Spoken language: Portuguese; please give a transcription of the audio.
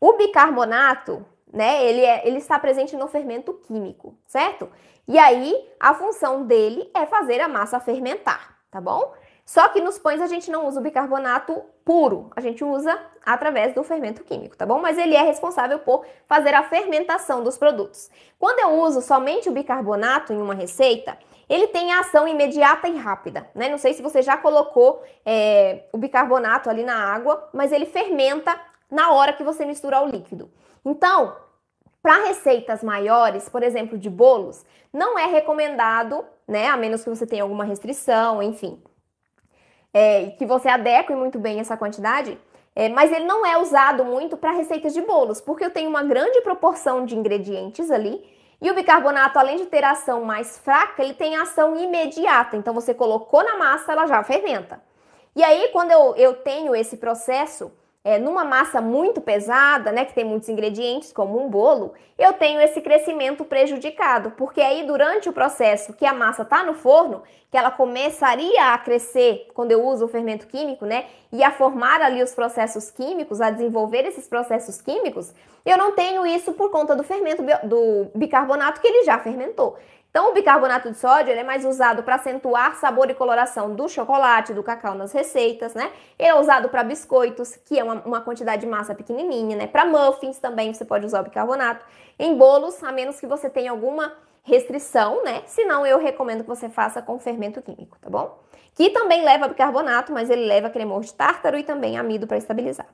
O bicarbonato, né, ele, é, ele está presente no fermento químico, certo? E aí, a função dele é fazer a massa fermentar, tá bom? Só que nos pães a gente não usa o bicarbonato puro, a gente usa através do fermento químico, tá bom? Mas ele é responsável por fazer a fermentação dos produtos. Quando eu uso somente o bicarbonato em uma receita, ele tem ação imediata e rápida, né? Não sei se você já colocou é, o bicarbonato ali na água, mas ele fermenta na hora que você mistura o líquido. Então, para receitas maiores, por exemplo, de bolos, não é recomendado, né? A menos que você tenha alguma restrição, enfim. É, que você adeque muito bem essa quantidade, é, mas ele não é usado muito para receitas de bolos, porque eu tenho uma grande proporção de ingredientes ali. E o bicarbonato, além de ter ação mais fraca, ele tem ação imediata. Então, você colocou na massa, ela já fermenta. E aí, quando eu, eu tenho esse processo é, numa massa muito pesada, né, que tem muitos ingredientes, como um bolo, eu tenho esse crescimento prejudicado, porque aí durante o processo que a massa está no forno, que ela começaria a crescer quando eu uso o fermento químico, né, e a formar ali os processos químicos, a desenvolver esses processos químicos, eu não tenho isso por conta do fermento do bicarbonato que ele já fermentou. Então, o bicarbonato de sódio é mais usado para acentuar sabor e coloração do chocolate, do cacau nas receitas, né? Ele é usado para biscoitos, que é uma, uma, quantidade de massa pequenininha, né? Para muffins também você pode usar o bicarbonato. Em bolos, a menos que você tenha alguma restrição, né? Se não, eu recomendo que você faça com fermento químico, tá bom? Que também leva bicarbonato, mas ele leva cremor de tártaro e também amido para estabilizar.